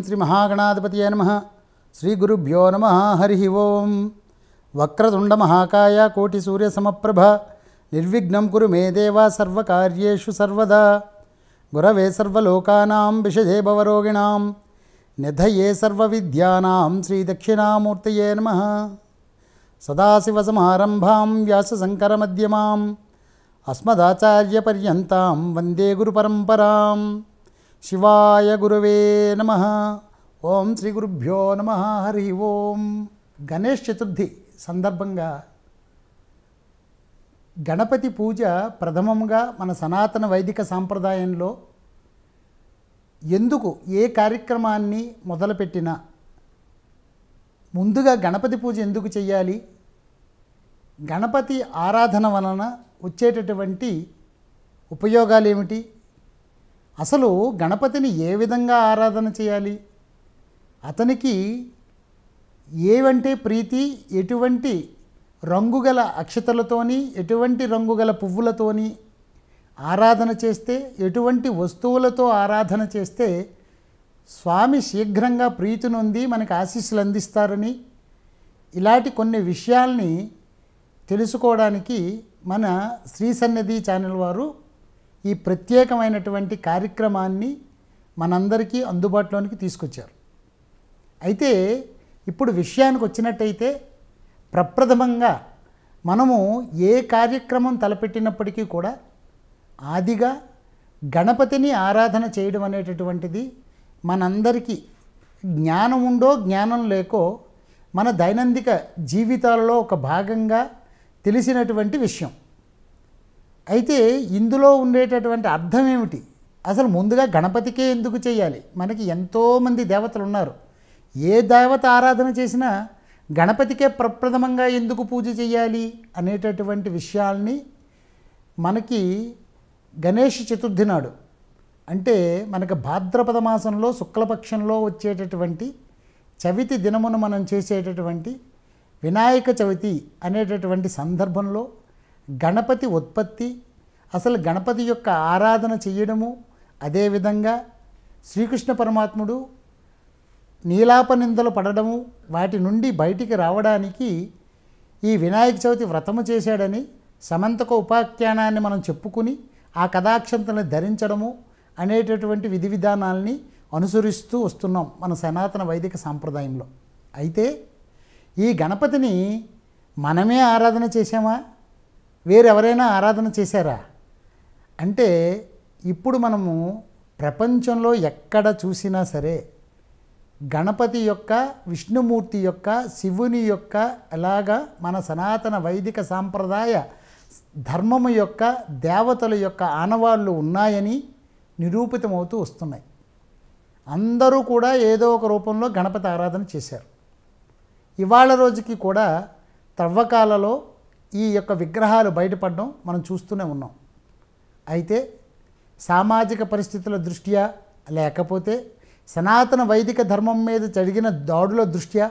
श्री श्रीमहागणाधिपतये नम श्रीगुरुभ्यो नमः हरिः ओं वक्रतुण्डमहाकाय कोटिसूर्यसमप्रभ निर्विघ्न कुरु मे देव सर्वकार्येषु सर्वदा गुरवे सर्वलोकानां विषधे भवरोगिणां निधये सर्वविद्यानां श्रीदक्षिणामूर्तये नमः सदाशिवसमारम्भां व्यासशङ्करमध्यमाम् अस्मदाचार्यपर्यन्तां वन्दे गुरुपरम्पराम् శివాయ గురువే నమ ఓం శ్రీ గురుభ్యో నమ హరి ఓం గణేష్ చతుర్థి సందర్భంగా గణపతి పూజ ప్రథమంగా మన సనాతన వైదిక సాంప్రదాయంలో ఎందుకు ఏ కార్యక్రమాన్ని మొదలుపెట్టినా ముందుగా గణపతి పూజ ఎందుకు చేయాలి గణపతి ఆరాధన వలన వచ్చేటటువంటి ఉపయోగాలు ఏమిటి అసలు గణపతిని ఏ విధంగా ఆరాధన చేయాలి అతనికి ఏవంటే ప్రీతి ఎటువంటి రంగుగల అక్షతలతోని ఎటువంటి రంగుగల పువ్వులతోని ఆరాధన చేస్తే ఎటువంటి వస్తువులతో ఆరాధన చేస్తే స్వామి శీఘ్రంగా ప్రీతి నొంది మనకు ఆశీస్సులు అందిస్తారని ఇలాంటి కొన్ని విషయాల్ని తెలుసుకోవడానికి మన శ్రీ సన్నిధి ఛానల్ వారు ఈ ప్రత్యేకమైనటువంటి కార్యక్రమాన్ని మనందరికీ అందుబాటులోనికి తీసుకొచ్చారు అయితే ఇప్పుడు విషయానికి వచ్చినట్టయితే ప్రప్రథమంగా మనము ఏ కార్యక్రమం తలపెట్టినప్పటికీ కూడా ఆదిగా గణపతిని ఆరాధన చేయడం అనేటటువంటిది మనందరికీ జ్ఞానం ఉండో జ్ఞానం లేకో మన దైనందిక జీవితాలలో ఒక భాగంగా తెలిసినటువంటి విషయం అయితే ఇందులో ఉండేటటువంటి అర్థం ఏమిటి అసలు ముందుగా గణపతికే ఎందుకు చేయాలి మనకి ఎంతోమంది దేవతలు ఉన్నారు ఏ దేవత ఆరాధన చేసినా గణపతికే ప్రప్రథమంగా ఎందుకు పూజ చేయాలి అనేటటువంటి విషయాల్ని మనకి గణేష్ చతుర్థి నాడు అంటే మనకు భాద్రపద మాసంలో శుక్లపక్షంలో వచ్చేటటువంటి చవితి దినమును మనం చేసేటటువంటి వినాయక చవితి అనేటటువంటి సందర్భంలో గణపతి ఉత్పత్తి అసలు గణపతి యొక్క ఆరాధన చేయడము అదేవిధంగా శ్రీకృష్ణ పరమాత్ముడు నీలాపనిందలు పడడము వాటి నుండి బయటికి రావడానికి ఈ వినాయక చవితి వ్రతము చేశాడని సమంతక ఉపాఖ్యానాన్ని మనం చెప్పుకుని ఆ కథాక్షంతని ధరించడము అనేటటువంటి విధి విధానాల్ని అనుసరిస్తూ వస్తున్నాం మన సనాతన వైదిక సాంప్రదాయంలో అయితే ఈ గణపతిని మనమే ఆరాధన చేసామా వేరెవరైనా ఆరాధన చేశారా అంటే ఇప్పుడు మనము ప్రపంచంలో ఎక్కడ చూసినా సరే గణపతి యొక్క విష్ణుమూర్తి యొక్క శివుని యొక్క అలాగా మన సనాతన వైదిక సాంప్రదాయ ధర్మము యొక్క దేవతల యొక్క ఆనవాళ్ళు ఉన్నాయని నిరూపితమవుతూ వస్తున్నాయి అందరూ కూడా ఏదో ఒక రూపంలో గణపతి ఆరాధన చేశారు ఇవాళ రోజుకి కూడా తవ్వకాలలో ఈ యొక్క విగ్రహాలు బయటపడడం మనం చూస్తూనే ఉన్నాం అయితే సామాజిక పరిస్థితుల దృష్ట్యా లేకపోతే సనాతన వైదిక ధర్మం మీద జరిగిన దాడుల దృష్ట్యా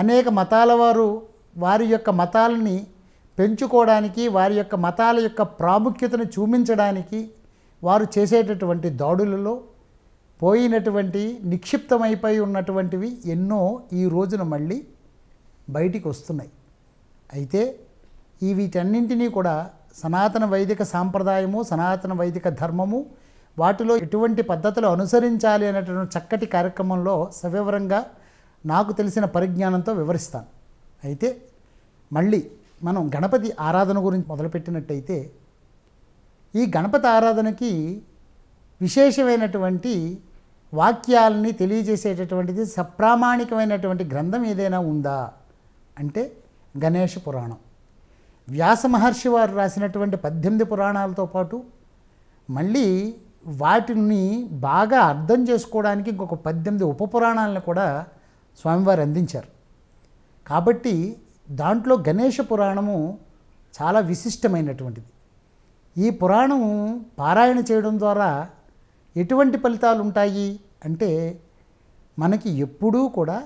అనేక మతాల వారు వారి యొక్క మతాలని పెంచుకోవడానికి వారి యొక్క మతాల యొక్క ప్రాముఖ్యతను చూపించడానికి వారు చేసేటటువంటి దాడులలో పోయినటువంటి నిక్షిప్తమైపోయి ఉన్నటువంటివి ఎన్నో ఈ రోజున మళ్ళీ బయటికి వస్తున్నాయి అయితే ఈ వీటన్నింటినీ కూడా సనాతన వైదిక సాంప్రదాయము సనాతన వైదిక ధర్మము వాటిలో ఎటువంటి పద్ధతులు అనుసరించాలి అనేటువంటి చక్కటి కార్యక్రమంలో సవివరంగా నాకు తెలిసిన పరిజ్ఞానంతో వివరిస్తాను అయితే మళ్ళీ మనం గణపతి ఆరాధన గురించి మొదలుపెట్టినట్టయితే ఈ గణపతి ఆరాధనకి విశేషమైనటువంటి వాక్యాలని తెలియజేసేటటువంటిది సప్రామాణికమైనటువంటి గ్రంథం ఏదైనా ఉందా అంటే గణేష పురాణం వ్యాస మహర్షి వారు రాసినటువంటి పద్దెనిమిది పురాణాలతో పాటు మళ్ళీ వాటిని బాగా అర్థం చేసుకోవడానికి ఇంకొక పద్దెనిమిది ఉప పురాణాలను కూడా స్వామివారు అందించారు కాబట్టి దాంట్లో గణేష పురాణము చాలా విశిష్టమైనటువంటిది ఈ పురాణం పారాయణ చేయడం ద్వారా ఎటువంటి ఫలితాలు ఉంటాయి అంటే మనకి ఎప్పుడూ కూడా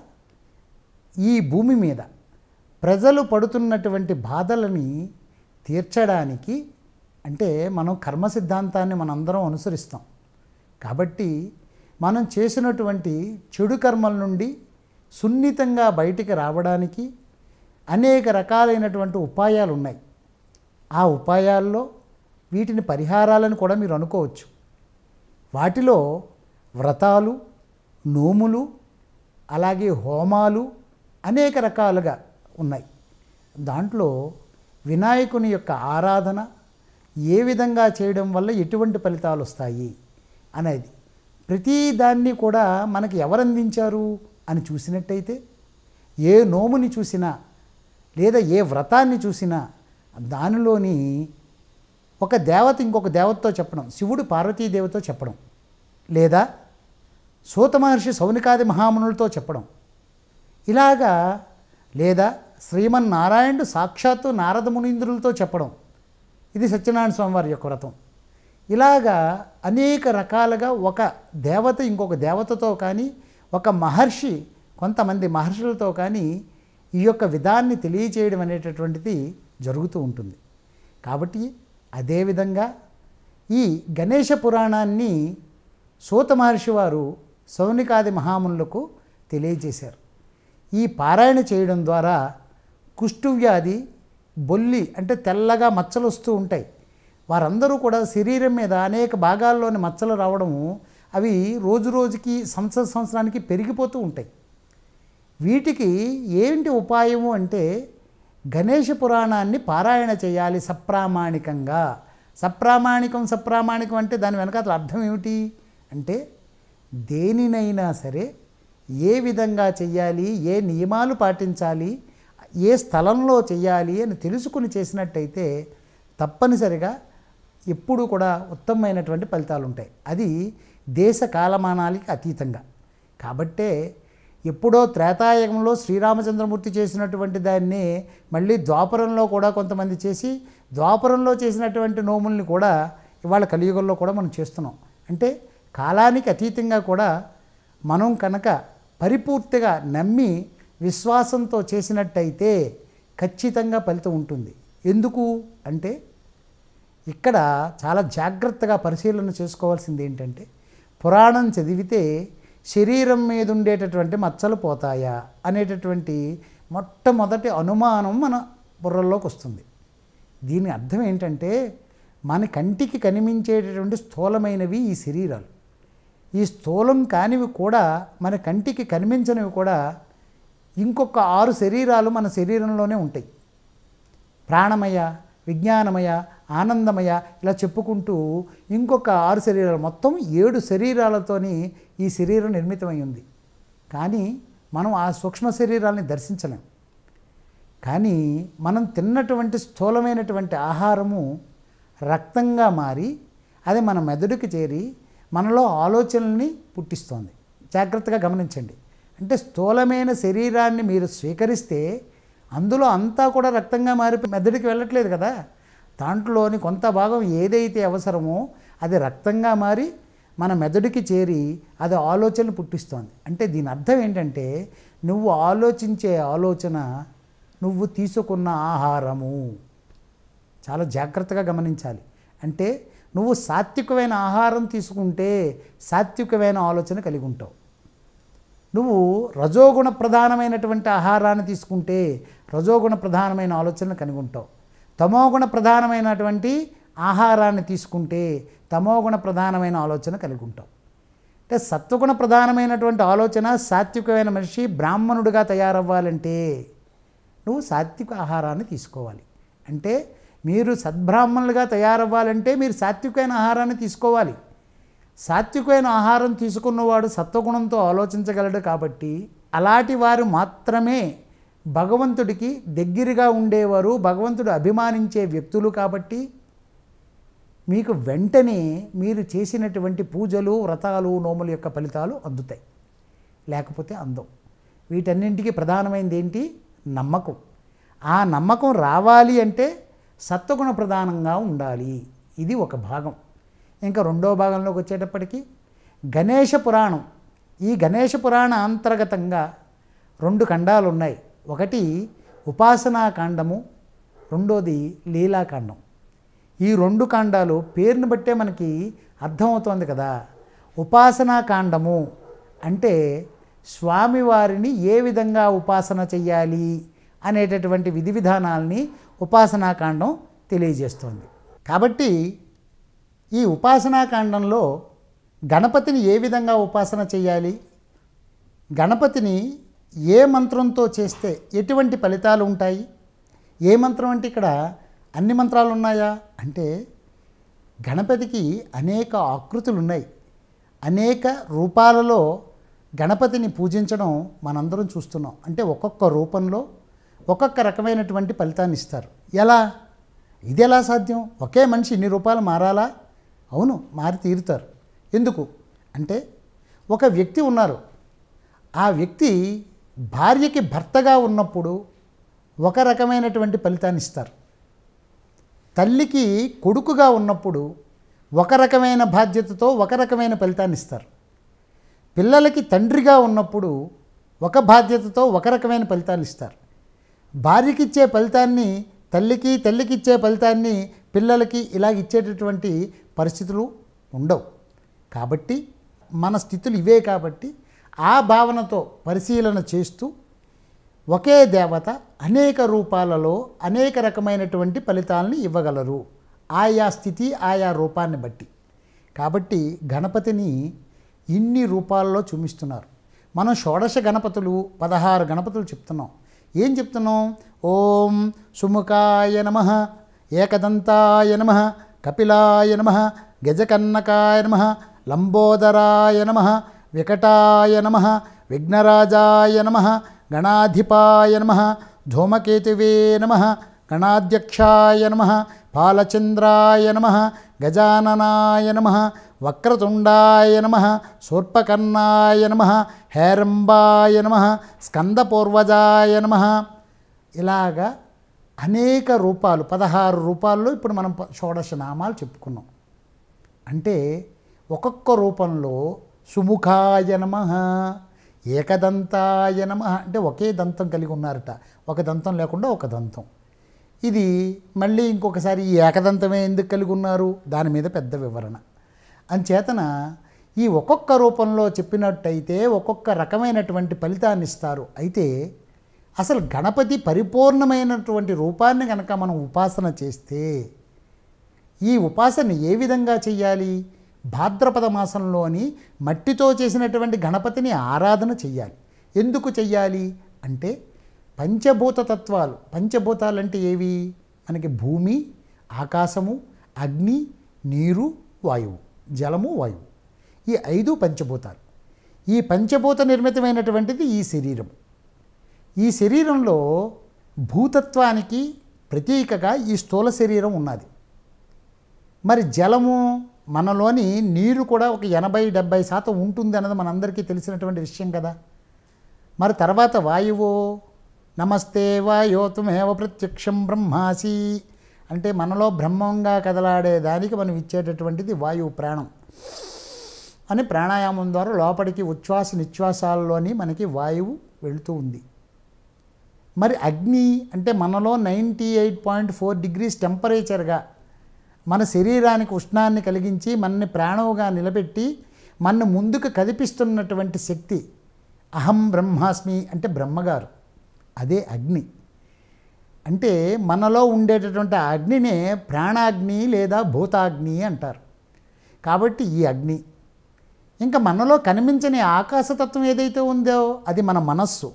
ఈ భూమి మీద ప్రజలు పడుతున్నటువంటి బాధలని తీర్చడానికి అంటే మనం కర్మ సిద్ధాంతాన్ని మనందరం అనుసరిస్తాం కాబట్టి మనం చేసినటువంటి చెడు కర్మల నుండి సున్నితంగా బయటికి రావడానికి అనేక రకాలైనటువంటి ఉపాయాలు ఉన్నాయి ఆ ఉపాయాల్లో వీటిని పరిహారాలను కూడా మీరు అనుకోవచ్చు వాటిలో వ్రతాలు నోములు అలాగే హోమాలు అనేక రకాలుగా ఉన్నాయి దాంట్లో వినాయకుని యొక్క ఆరాధన ఏ విధంగా చేయడం వల్ల ఎటువంటి ఫలితాలు వస్తాయి అనేది ప్రతీ దాన్ని కూడా మనకి ఎవరందించారు అని చూసినట్టయితే ఏ నోముని చూసినా లేదా ఏ వ్రతాన్ని చూసినా దానిలోని ఒక దేవత ఇంకొక దేవతతో చెప్పడం శివుడు పార్వతీదేవితో చెప్పడం లేదా సూత మహర్షి సౌనికాది మహామునులతో చెప్పడం ఇలాగా లేదా శ్రీమన్నారాయణుడు సాక్షాత్తు నారద మునీంద్రులతో చెప్పడం ఇది సత్యనారాయణ స్వామివారి యొక్క వ్రతం ఇలాగా అనేక రకాలుగా ఒక దేవత ఇంకొక దేవతతో కానీ ఒక మహర్షి కొంతమంది మహర్షులతో కానీ ఈ యొక్క విధాన్ని తెలియచేయడం అనేటటువంటిది జరుగుతూ ఉంటుంది కాబట్టి అదేవిధంగా ఈ గణేష పురాణాన్ని సూత మహర్షి వారు సౌనికాది మహామునులకు తెలియజేశారు ఈ పారాయణ చేయడం ద్వారా కుష్ఠువ్యాధి బొల్లి అంటే తెల్లగా మచ్చలు వస్తూ ఉంటాయి వారందరూ కూడా శరీరం మీద అనేక భాగాల్లోని మచ్చలు రావడము అవి రోజు రోజుకి సంవత్సర సంవత్సరానికి పెరిగిపోతూ ఉంటాయి వీటికి ఏంటి ఉపాయము అంటే గణేష పురాణాన్ని పారాయణ చేయాలి సప్రామాణికంగా సప్రామాణికం సప్రామాణికం అంటే దాని వెనక అసలు అర్థం ఏమిటి అంటే దేనినైనా సరే ఏ విధంగా చెయ్యాలి ఏ నియమాలు పాటించాలి ఏ స్థలంలో చేయాలి అని తెలుసుకుని చేసినట్టయితే తప్పనిసరిగా ఎప్పుడూ కూడా ఉత్తమమైనటువంటి ఫలితాలు ఉంటాయి అది దేశ కాలమానాలకి అతీతంగా కాబట్టే ఎప్పుడో త్రేతాయుగంలో శ్రీరామచంద్రమూర్తి చేసినటువంటి దాన్ని మళ్ళీ ద్వాపరంలో కూడా కొంతమంది చేసి ద్వాపరంలో చేసినటువంటి నోముల్ని కూడా ఇవాళ కలియుగంలో కూడా మనం చేస్తున్నాం అంటే కాలానికి అతీతంగా కూడా మనం కనుక పరిపూర్తిగా నమ్మి విశ్వాసంతో చేసినట్టయితే ఖచ్చితంగా ఫలితం ఉంటుంది ఎందుకు అంటే ఇక్కడ చాలా జాగ్రత్తగా పరిశీలన చేసుకోవాల్సింది ఏంటంటే పురాణం చదివితే శరీరం మీద ఉండేటటువంటి మచ్చలు పోతాయా అనేటటువంటి మొట్టమొదటి అనుమానం మన బుర్రల్లోకి వస్తుంది దీని అర్థం ఏంటంటే మన కంటికి కనిపించేటటువంటి స్థూలమైనవి ఈ శరీరాలు ఈ స్థూలం కానివి కూడా మన కంటికి కనిపించనివి కూడా ఇంకొక ఆరు శరీరాలు మన శరీరంలోనే ఉంటాయి ప్రాణమయ విజ్ఞానమయ ఆనందమయ ఇలా చెప్పుకుంటూ ఇంకొక ఆరు శరీరాలు మొత్తం ఏడు శరీరాలతోని ఈ శరీరం నిర్మితమై ఉంది కానీ మనం ఆ సూక్ష్మ శరీరాలని దర్శించలేం కానీ మనం తిన్నటువంటి స్థూలమైనటువంటి ఆహారము రక్తంగా మారి అది మన మెదడుకి చేరి మనలో ఆలోచనల్ని పుట్టిస్తోంది జాగ్రత్తగా గమనించండి అంటే స్థూలమైన శరీరాన్ని మీరు స్వీకరిస్తే అందులో అంతా కూడా రక్తంగా మారిపోయి మెదడుకి వెళ్ళట్లేదు కదా దాంట్లోని కొంత భాగం ఏదైతే అవసరమో అది రక్తంగా మారి మన మెదడుకి చేరి అది ఆలోచనలు పుట్టిస్తోంది అంటే దీని అర్థం ఏంటంటే నువ్వు ఆలోచించే ఆలోచన నువ్వు తీసుకున్న ఆహారము చాలా జాగ్రత్తగా గమనించాలి అంటే నువ్వు సాత్వికమైన ఆహారం తీసుకుంటే సాత్వికమైన ఆలోచన కలిగి ఉంటావు నువ్వు రజోగుణ ప్రధానమైనటువంటి ఆహారాన్ని తీసుకుంటే రజోగుణ ప్రధానమైన ఆలోచనలు కలిగి ఉంటావు తమోగుణ ప్రధానమైనటువంటి ఆహారాన్ని తీసుకుంటే తమోగుణ ప్రధానమైన ఆలోచన కలిగి ఉంటావు అంటే సత్వగుణ ప్రధానమైనటువంటి ఆలోచన సాత్వికమైన మనిషి బ్రాహ్మణుడిగా తయారవ్వాలంటే నువ్వు సాత్విక ఆహారాన్ని తీసుకోవాలి అంటే మీరు సద్బ్రాహ్మణులుగా తయారవ్వాలంటే మీరు సాత్వికమైన ఆహారాన్ని తీసుకోవాలి సాత్వికమైన ఆహారం తీసుకున్నవాడు సత్వగుణంతో ఆలోచించగలడు కాబట్టి అలాంటి వారు మాత్రమే భగవంతుడికి దగ్గరగా ఉండేవారు భగవంతుడు అభిమానించే వ్యక్తులు కాబట్టి మీకు వెంటనే మీరు చేసినటువంటి పూజలు వ్రతాలు నోముల యొక్క ఫలితాలు అందుతాయి లేకపోతే అందం వీటన్నింటికి ప్రధానమైనది ఏంటి నమ్మకం ఆ నమ్మకం రావాలి అంటే సత్వగుణ ప్రధానంగా ఉండాలి ఇది ఒక భాగం ఇంకా రెండో భాగంలోకి వచ్చేటప్పటికి గణేష పురాణం ఈ గణేష పురాణ అంతర్గతంగా రెండు ఖండాలు ఉన్నాయి ఒకటి ఉపాసనా కాండము రెండోది లీలాకాండం ఈ రెండు కాండాలు పేరుని బట్టే మనకి అర్థమవుతోంది కదా ఉపాసనా కాండము అంటే స్వామివారిని ఏ విధంగా ఉపాసన చెయ్యాలి అనేటటువంటి విధి విధానాల్ని ఉపాసనాకాండం తెలియజేస్తోంది కాబట్టి ఈ ఉపాసనాకాండంలో గణపతిని ఏ విధంగా ఉపాసన చేయాలి గణపతిని ఏ మంత్రంతో చేస్తే ఎటువంటి ఫలితాలు ఉంటాయి ఏ మంత్రం అంటే ఇక్కడ అన్ని మంత్రాలు ఉన్నాయా అంటే గణపతికి అనేక ఆకృతులు ఉన్నాయి అనేక రూపాలలో గణపతిని పూజించడం మనందరం చూస్తున్నాం అంటే ఒక్కొక్క రూపంలో ఒక్కొక్క రకమైనటువంటి ఫలితాన్ని ఇస్తారు ఎలా ఇది ఎలా సాధ్యం ఒకే మనిషి ఇన్ని రూపాయలు మారాలా అవును మారి తీరుతారు ఎందుకు అంటే ఒక వ్యక్తి ఉన్నారు ఆ వ్యక్తి భార్యకి భర్తగా ఉన్నప్పుడు ఒక రకమైనటువంటి ఫలితాన్ని ఇస్తారు తల్లికి కొడుకుగా ఉన్నప్పుడు ఒక రకమైన బాధ్యతతో ఒక రకమైన ఫలితాన్ని ఇస్తారు పిల్లలకి తండ్రిగా ఉన్నప్పుడు ఒక బాధ్యతతో ఒక రకమైన ఫలితాన్ని ఇస్తారు భార్యకిచ్చే ఫలితాన్ని తల్లికి తల్లికిచ్చే ఫలితాన్ని పిల్లలకి ఇలా ఇచ్చేటటువంటి పరిస్థితులు ఉండవు కాబట్టి మన స్థితులు ఇవే కాబట్టి ఆ భావనతో పరిశీలన చేస్తూ ఒకే దేవత అనేక రూపాలలో అనేక రకమైనటువంటి ఫలితాలను ఇవ్వగలరు ఆయా స్థితి ఆయా రూపాన్ని బట్టి కాబట్టి గణపతిని ఇన్ని రూపాల్లో చూపిస్తున్నారు మనం షోడశ గణపతులు పదహారు గణపతులు చెప్తున్నాం एवं चिप्तनु ओ सुमुखाय नमः एकदन्ताय नमः कपिलाय नमः गजकन्नकाय नमः लम्बोदराय नमः विकटाय नमः विघ्नराजाय नमः गणाधिपाय नमः धूमकेतुवे नमः गणाध्यक्षाय नमः पालचन्द्राय नमः गजाननाय नमः వక్రతుండాయ నమ శూర్పకర్ణాయ నమ హేరంబాయ నమ స్కందపూర్వజాయ నమ ఇలాగా అనేక రూపాలు పదహారు రూపాల్లో ఇప్పుడు మనం షోడశ నామాలు చెప్పుకున్నాం అంటే ఒక్కొక్క రూపంలో సుముఖాయ నమ ఏకదంతాయ నమ అంటే ఒకే దంతం కలిగి ఉన్నారట ఒక దంతం లేకుండా ఒక దంతం ఇది మళ్ళీ ఇంకొకసారి ఈ ఏకదంతమే ఎందుకు కలిగి ఉన్నారు దాని మీద పెద్ద వివరణ అంచేతన ఈ ఒక్కొక్క రూపంలో చెప్పినట్టయితే ఒక్కొక్క రకమైనటువంటి ఫలితాన్ని ఇస్తారు అయితే అసలు గణపతి పరిపూర్ణమైనటువంటి రూపాన్ని కనుక మనం ఉపాసన చేస్తే ఈ ఉపాసన ఏ విధంగా చేయాలి భాద్రపద మాసంలోని మట్టితో చేసినటువంటి గణపతిని ఆరాధన చెయ్యాలి ఎందుకు చెయ్యాలి అంటే పంచభూత తత్వాలు పంచభూతాలు అంటే ఏవి మనకి భూమి ఆకాశము అగ్ని నీరు వాయువు జలము వాయువు ఈ ఐదు పంచభూతాలు ఈ పంచభూత నిర్మితమైనటువంటిది ఈ శరీరం ఈ శరీరంలో భూతత్వానికి ప్రతీకగా ఈ స్థూల శరీరం ఉన్నది మరి జలము మనలోని నీరు కూడా ఒక ఎనభై డెబ్భై శాతం ఉంటుంది అన్నది మనందరికీ తెలిసినటువంటి విషయం కదా మరి తర్వాత వాయువు నమస్తే వాయోతుమేవ ప్రత్యక్షం బ్రహ్మాసి అంటే మనలో బ్రహ్మంగా కదలాడే దానికి మనం ఇచ్చేటటువంటిది వాయువు ప్రాణం అని ప్రాణాయామం ద్వారా లోపలికి ఉచ్ఛ్వాస నిశ్వాసాల్లోని మనకి వాయువు వెళుతూ ఉంది మరి అగ్ని అంటే మనలో ninety eight point four degrees టెంపరేచర్గా మన శరీరానికి ఉష్ణాన్ని కలిగించి మనని ప్రాణవుగా నిలబెట్టి మనను ముందుకు కదిపిస్తున్నటువంటి శక్తి అహం బ్రహ్మాస్మి అంటే బ్రహ్మగారు అదే అగ్ని అంటే మనలో ఉండేటటువంటి అగ్నినే ప్రాణాగ్ని లేదా భూతాగ్ని అంటారు కాబట్టి ఈ అగ్ని ఇంకా మనలో కనిపించని ఆకాశతత్వం ఏదైతే ఉందో అది మన మనస్సు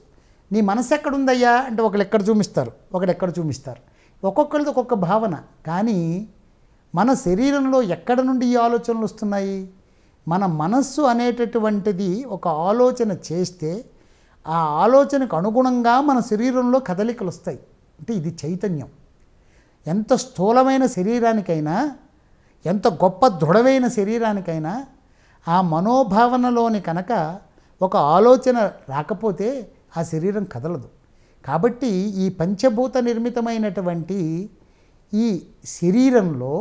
నీ మనస్సు ఎక్కడుందయ్యా అంటే ఒకళ్ళు ఎక్కడ చూపిస్తారు ఒకరు ఎక్కడ చూపిస్తారు ఒక్కొక్కరిది ఒక్కొక్క భావన కానీ మన శరీరంలో ఎక్కడ నుండి ఈ ఆలోచనలు వస్తున్నాయి మన మనస్సు అనేటటువంటిది ఒక ఆలోచన చేస్తే ఆ ఆలోచనకు అనుగుణంగా మన శరీరంలో కదలికలు వస్తాయి అంటే ఇది చైతన్యం ఎంత స్థూలమైన శరీరానికైనా ఎంత గొప్ప దృఢమైన శరీరానికైనా ఆ మనోభావనలోని కనుక ఒక ఆలోచన రాకపోతే ఆ శరీరం కదలదు కాబట్టి ఈ పంచభూత నిర్మితమైనటువంటి ఈ శరీరంలో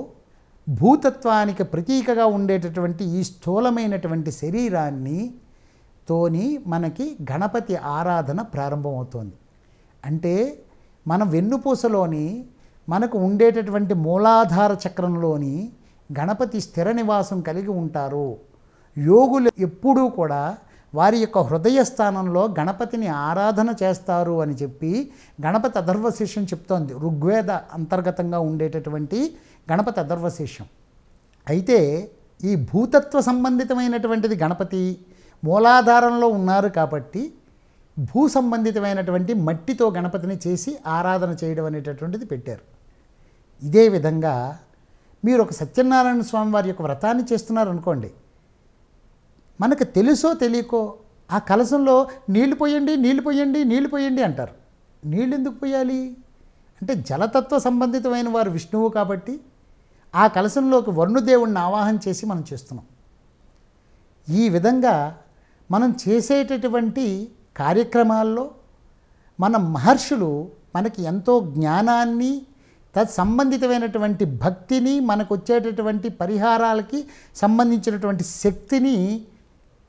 భూతత్వానికి ప్రతీకగా ఉండేటటువంటి ఈ స్థూలమైనటువంటి శరీరాన్ని తోని మనకి గణపతి ఆరాధన ప్రారంభమవుతోంది అంటే మన వెన్నుపూసలోని మనకు ఉండేటటువంటి మూలాధార చక్రంలోని గణపతి స్థిర నివాసం కలిగి ఉంటారు యోగులు ఎప్పుడూ కూడా వారి యొక్క హృదయ స్థానంలో గణపతిని ఆరాధన చేస్తారు అని చెప్పి గణపతి అధర్వశిష్యం చెప్తోంది ఋగ్వేద అంతర్గతంగా ఉండేటటువంటి గణపతి అధర్వశిష్యం అయితే ఈ భూతత్వ సంబంధితమైనటువంటిది గణపతి మూలాధారంలో ఉన్నారు కాబట్టి భూ సంబంధితమైనటువంటి మట్టితో గణపతిని చేసి ఆరాధన చేయడం అనేటటువంటిది పెట్టారు ఇదే విధంగా మీరు ఒక సత్యనారాయణ స్వామి వారి యొక్క వ్రతాన్ని చేస్తున్నారనుకోండి మనకు తెలుసో తెలియకో ఆ కలశంలో నీళ్లు పోయండి నీళ్లు పోయండి నీళ్లు పోయండి అంటారు నీళ్ళు ఎందుకు పోయాలి అంటే జలతత్వ సంబంధితమైన వారు విష్ణువు కాబట్టి ఆ కలశంలోకి వరుణుదేవుణ్ణి ఆవాహన చేసి మనం చేస్తున్నాం ఈ విధంగా మనం చేసేటటువంటి కార్యక్రమాల్లో మన మహర్షులు మనకి ఎంతో జ్ఞానాన్ని తత్సంబంధితమైనటువంటి భక్తిని మనకు వచ్చేటటువంటి పరిహారాలకి సంబంధించినటువంటి శక్తిని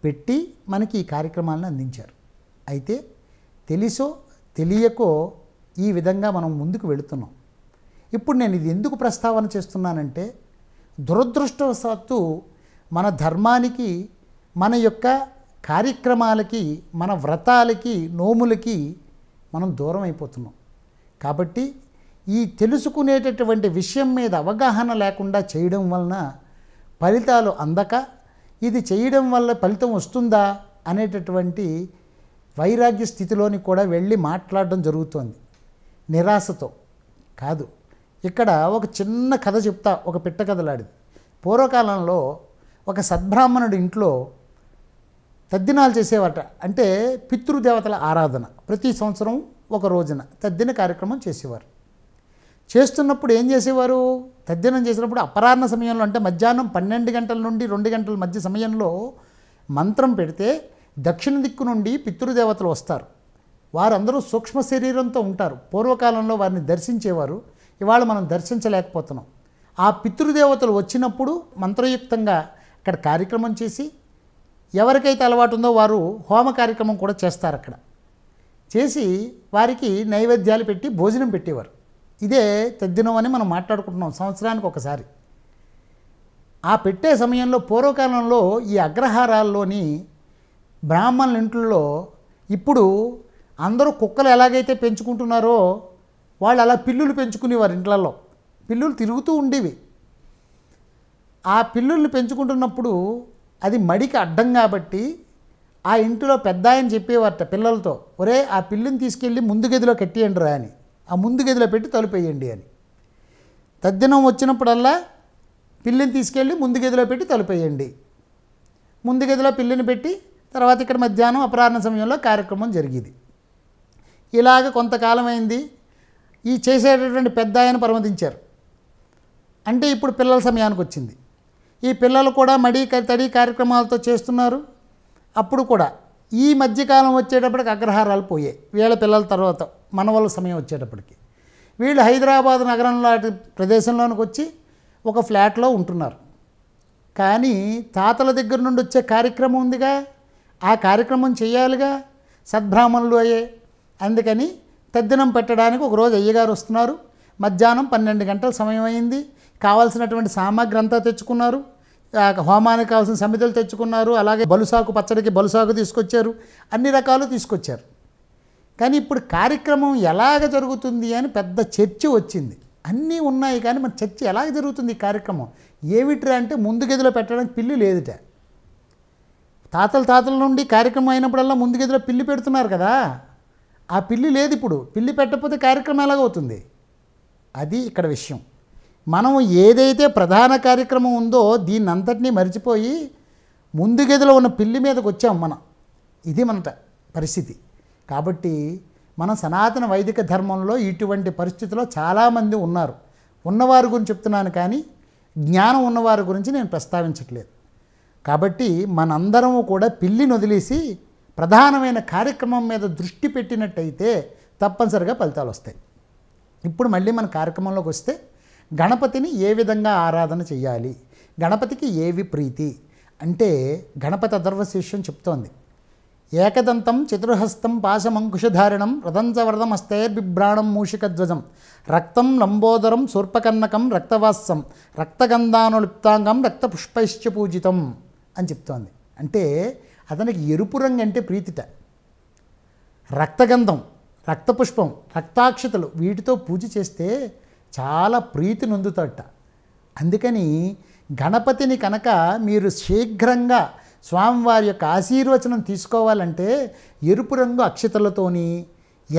పెట్టి మనకి ఈ కార్యక్రమాలను అందించారు అయితే తెలిసో తెలియకో ఈ విధంగా మనం ముందుకు వెళుతున్నాం ఇప్పుడు నేను ఇది ఎందుకు ప్రస్తావన చేస్తున్నానంటే దురదృష్టవశాత్తు మన ధర్మానికి మన యొక్క కార్యక్రమాలకి మన వ్రతాలకి నోములకి మనం దూరం అయిపోతున్నాం కాబట్టి ఈ తెలుసుకునేటటువంటి విషయం మీద అవగాహన లేకుండా చేయడం వలన ఫలితాలు అందక ఇది చేయడం వల్ల ఫలితం వస్తుందా అనేటటువంటి వైరాగ్య స్థితిలోని కూడా వెళ్ళి మాట్లాడడం జరుగుతోంది నిరాశతో కాదు ఇక్కడ ఒక చిన్న కథ చెప్తా ఒక పిట్ట కథలాడిది పూర్వకాలంలో ఒక సద్బ్రాహ్మణుడి ఇంట్లో తద్దినాలు చేసేవాట అంటే పితృదేవతల ఆరాధన ప్రతి సంవత్సరం ఒక రోజున తద్దిన కార్యక్రమం చేసేవారు చేస్తున్నప్పుడు ఏం చేసేవారు తద్దినం చేసినప్పుడు అపరాహ్న సమయంలో అంటే మధ్యాహ్నం పన్నెండు గంటల నుండి రెండు గంటల మధ్య సమయంలో మంత్రం పెడితే దక్షిణ దిక్కు నుండి పితృదేవతలు వస్తారు వారందరూ సూక్ష్మ శరీరంతో ఉంటారు పూర్వకాలంలో వారిని దర్శించేవారు ఇవాళ మనం దర్శించలేకపోతున్నాం ఆ పితృదేవతలు వచ్చినప్పుడు మంత్రయుక్తంగా అక్కడ కార్యక్రమం చేసి ఎవరికైతే అలవాటు ఉందో వారు హోమ కార్యక్రమం కూడా చేస్తారు అక్కడ చేసి వారికి నైవేద్యాలు పెట్టి భోజనం పెట్టేవారు ఇదే తద్దినం అని మనం మాట్లాడుకుంటున్నాం సంవత్సరానికి ఒకసారి ఆ పెట్టే సమయంలో పూర్వకాలంలో ఈ అగ్రహారాల్లోని బ్రాహ్మణుల ఇంట్లో ఇప్పుడు అందరూ కుక్కలు ఎలాగైతే పెంచుకుంటున్నారో వాళ్ళు అలా పిల్లులు పెంచుకునేవారు ఇంట్లలో పిల్లులు తిరుగుతూ ఉండేవి ఆ పిల్లుల్ని పెంచుకుంటున్నప్పుడు అది మడికి అడ్డం కాబట్టి ఆ ఇంటిలో పెద్ద ఆయన చెప్పేవారట పిల్లలతో ఒరే ఆ పిల్లిని తీసుకెళ్ళి ముందు గదిలో కట్టేయండి రా అని ఆ ముందు గదిలో పెట్టి తలుపేయండి అని తద్దినం వచ్చినప్పుడల్లా పిల్లిని తీసుకెళ్ళి ముందు గదిలో పెట్టి తలుపేయండి ముందు గదిలో పిల్లిని పెట్టి తర్వాత ఇక్కడ మధ్యాహ్నం అపరాహ్న సమయంలో కార్యక్రమం జరిగేది ఇలాగ కొంతకాలం అయింది ఈ చేసేటటువంటి పెద్ద ఆయన పరమదించారు అంటే ఇప్పుడు పిల్లల సమయానికి వచ్చింది ఈ పిల్లలు కూడా మడి తడి కార్యక్రమాలతో చేస్తున్నారు అప్పుడు కూడా ఈ మధ్యకాలం వచ్చేటప్పటికి అగ్రహారాలు పోయాయి వీళ్ళ పిల్లల తర్వాత మనవల సమయం వచ్చేటప్పటికి వీళ్ళు హైదరాబాద్ నగరం లాంటి ప్రదేశంలోనికి వచ్చి ఒక ఫ్లాట్లో ఉంటున్నారు కానీ తాతల దగ్గర నుండి వచ్చే కార్యక్రమం ఉందిగా ఆ కార్యక్రమం చేయాలిగా సద్బ్రాహ్మణులు అయ్యే అందుకని తద్దినం పెట్టడానికి ఒకరోజు అయ్యగారు వస్తున్నారు మధ్యాహ్నం పన్నెండు గంటల సమయం అయింది కావాల్సినటువంటి సామాగ్రి అంతా తెచ్చుకున్నారు హోమానికి కావాల్సిన సమితులు తెచ్చుకున్నారు అలాగే బలుసాకు పచ్చడికి బలుసాకు తీసుకొచ్చారు అన్ని రకాలు తీసుకొచ్చారు కానీ ఇప్పుడు కార్యక్రమం ఎలాగ జరుగుతుంది అని పెద్ద చర్చ వచ్చింది అన్నీ ఉన్నాయి కానీ మన చర్చ ఎలాగ జరుగుతుంది ఈ కార్యక్రమం ఏమిట్రా అంటే ముందు గదిలో పెట్టడానికి పిల్లి లేదుట తాతల తాతల నుండి కార్యక్రమం అయినప్పుడల్లా ముందు గదిలో పిల్లి పెడుతున్నారు కదా ఆ పిల్లి లేదు ఇప్పుడు పిల్లి పెట్టకపోతే కార్యక్రమం ఎలాగవుతుంది అది ఇక్కడ విషయం మనం ఏదైతే ప్రధాన కార్యక్రమం ఉందో దీన్ని అంతటినీ మర్చిపోయి ముందు గదిలో ఉన్న పిల్లి మీదకి వచ్చాం మనం ఇది మన పరిస్థితి కాబట్టి మన సనాతన వైదిక ధర్మంలో ఇటువంటి పరిస్థితిలో చాలామంది ఉన్నారు ఉన్నవారి గురించి చెప్తున్నాను కానీ జ్ఞానం ఉన్నవారి గురించి నేను ప్రస్తావించట్లేదు కాబట్టి మనందరం కూడా పిల్లిని వదిలేసి ప్రధానమైన కార్యక్రమం మీద దృష్టి పెట్టినట్టయితే తప్పనిసరిగా ఫలితాలు వస్తాయి ఇప్పుడు మళ్ళీ మన కార్యక్రమంలోకి వస్తే గణపతిని ఏ విధంగా ఆరాధన చేయాలి గణపతికి ఏవి ప్రీతి అంటే గణపతి అధర్వశిష్యం చెప్తోంది ఏకదంతం చతుర్హస్తం పాశమంకుశధారిణం రథంచవరదం బిభ్రాణం మూషికధ్వజం రక్తం లంబోదరం సూర్పకన్నకం రక్తవాస్సం రక్తగంధానులిప్తాంగం రక్తపుష్పైశ్చ పూజితం అని చెప్తోంది అంటే అతనికి ఎరుపు రంగు అంటే ప్రీతిట రక్తగంధం రక్తపుష్పం రక్తాక్షతలు వీటితో పూజ చేస్తే చాలా ప్రీతి నొందుతాట అందుకని గణపతిని కనుక మీరు శీఘ్రంగా స్వామివారి యొక్క ఆశీర్వచనం తీసుకోవాలంటే ఎరుపు రంగు అక్షతలతోని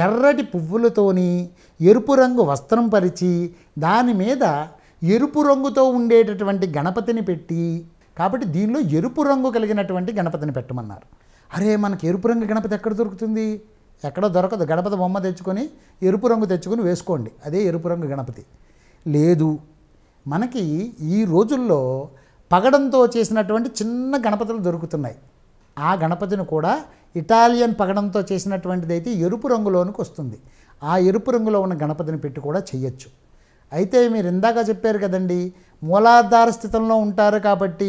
ఎర్రటి పువ్వులతోని ఎరుపు రంగు వస్త్రం పరిచి దాని మీద ఎరుపు రంగుతో ఉండేటటువంటి గణపతిని పెట్టి కాబట్టి దీనిలో ఎరుపు రంగు కలిగినటువంటి గణపతిని పెట్టమన్నారు అరే మనకు ఎరుపు రంగు గణపతి ఎక్కడ దొరుకుతుంది ఎక్కడో దొరకదు గణపతి బొమ్మ తెచ్చుకొని ఎరుపు రంగు తెచ్చుకొని వేసుకోండి అదే ఎరుపు రంగు గణపతి లేదు మనకి ఈ రోజుల్లో పగడంతో చేసినటువంటి చిన్న గణపతులు దొరుకుతున్నాయి ఆ గణపతిని కూడా ఇటాలియన్ పగడంతో చేసినటువంటిది అయితే ఎరుపు రంగులోనికి వస్తుంది ఆ ఎరుపు రంగులో ఉన్న గణపతిని పెట్టి కూడా చెయ్యొచ్చు అయితే మీరు ఇందాక చెప్పారు కదండి మూలాధార స్థితంలో ఉంటారు కాబట్టి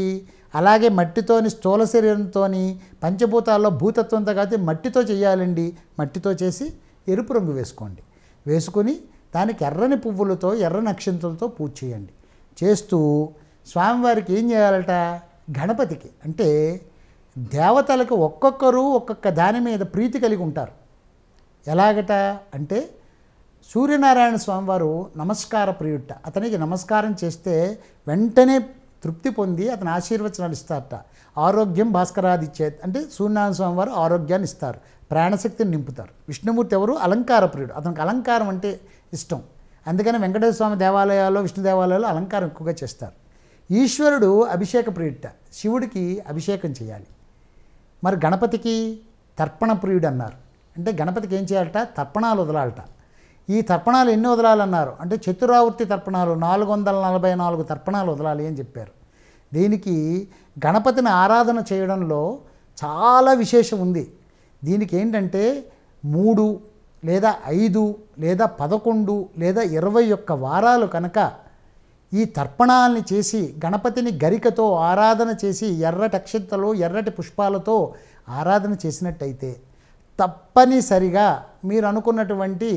అలాగే మట్టితోని స్థూల శరీరంతోని పంచభూతాల్లో భూతత్వంతో కాబట్టి మట్టితో చేయాలండి మట్టితో చేసి ఎరుపు రంగు వేసుకోండి వేసుకొని దానికి ఎర్రని పువ్వులతో ఎర్ర నక్షత్రంతో పూజ చేయండి చేస్తూ స్వామివారికి ఏం చేయాలట గణపతికి అంటే దేవతలకు ఒక్కొక్కరు ఒక్కొక్క దాని మీద ప్రీతి కలిగి ఉంటారు ఎలాగట అంటే సూర్యనారాయణ స్వామివారు నమస్కార ప్రియుట అతనికి నమస్కారం చేస్తే వెంటనే తృప్తి పొంది అతను ఆశీర్వచనాలు ఇస్తారట ఆరోగ్యం భాస్కరాదిచ్చేత్ అంటే సూర్యనారాయణ స్వామి వారు ఆరోగ్యాన్ని ఇస్తారు ప్రాణశక్తిని నింపుతారు విష్ణుమూర్తి ఎవరు అలంకార ప్రియుడు అతనికి అలంకారం అంటే ఇష్టం అందుకని వెంకటేశ్వర స్వామి దేవాలయాల్లో విష్ణు దేవాలయాల్లో అలంకారం ఎక్కువగా చేస్తారు ఈశ్వరుడు అభిషేక ప్రియుడిట శివుడికి అభిషేకం చేయాలి మరి గణపతికి తర్పణ ప్రియుడు అన్నారు అంటే గణపతికి ఏం చేయాలట తర్పణాలు వదలాలట ఈ తర్పణాలు ఎన్ని వదలాలన్నారు అంటే చతురావృత్తి తర్పణాలు నాలుగు వందల నలభై నాలుగు తర్పణాలు వదలాలి అని చెప్పారు దీనికి గణపతిని ఆరాధన చేయడంలో చాలా విశేషం ఉంది దీనికి ఏంటంటే మూడు లేదా ఐదు లేదా పదకొండు లేదా ఇరవై ఒక్క వారాలు కనుక ఈ తర్పణాలని చేసి గణపతిని గరికతో ఆరాధన చేసి ఎర్రటి అక్షంతలు ఎర్రటి పుష్పాలతో ఆరాధన చేసినట్టయితే తప్పనిసరిగా మీరు అనుకున్నటువంటి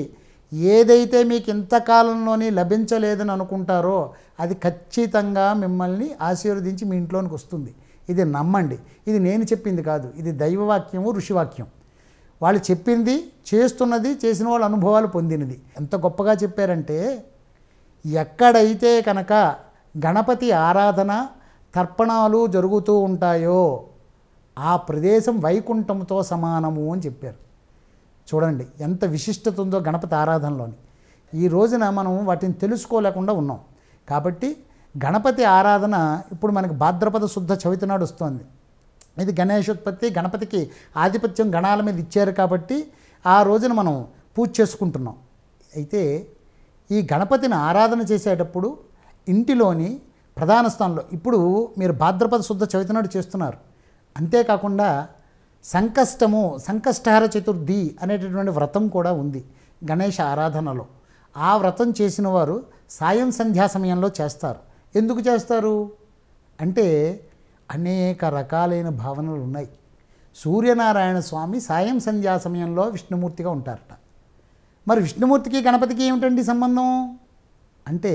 ఏదైతే మీకు ఇంతకాలంలోని లభించలేదని అనుకుంటారో అది ఖచ్చితంగా మిమ్మల్ని ఆశీర్వదించి మీ ఇంట్లోనికి వస్తుంది ఇది నమ్మండి ఇది నేను చెప్పింది కాదు ఇది దైవవాక్యము ఋషివాక్యం వాళ్ళు చెప్పింది చేస్తున్నది చేసిన వాళ్ళ అనుభవాలు పొందినది ఎంత గొప్పగా చెప్పారంటే ఎక్కడైతే కనుక గణపతి ఆరాధన తర్పణాలు జరుగుతూ ఉంటాయో ఆ ప్రదేశం వైకుంఠంతో సమానము అని చెప్పారు చూడండి ఎంత విశిష్టత ఉందో గణపతి ఆరాధనలోని ఈ రోజున మనం వాటిని తెలుసుకోలేకుండా ఉన్నాం కాబట్టి గణపతి ఆరాధన ఇప్పుడు మనకి భాద్రపద శుద్ధ చవితి నాడు వస్తుంది ఇది ఉత్పత్తి గణపతికి ఆధిపత్యం గణాల మీద ఇచ్చారు కాబట్టి ఆ రోజున మనం పూజ చేసుకుంటున్నాం అయితే ఈ గణపతిని ఆరాధన చేసేటప్పుడు ఇంటిలోని ప్రధాన స్థానంలో ఇప్పుడు మీరు భాద్రపద శుద్ధ చవితి నాడు చేస్తున్నారు అంతేకాకుండా సంకష్టము సంకష్టహర చతుర్థి అనేటటువంటి వ్రతం కూడా ఉంది గణేష ఆరాధనలో ఆ వ్రతం చేసిన వారు సాయం సంధ్యా సమయంలో చేస్తారు ఎందుకు చేస్తారు అంటే అనేక రకాలైన భావనలు ఉన్నాయి సూర్యనారాయణ స్వామి సాయం సంధ్యా సమయంలో విష్ణుమూర్తిగా ఉంటారట మరి విష్ణుమూర్తికి గణపతికి ఏమిటండి సంబంధం అంటే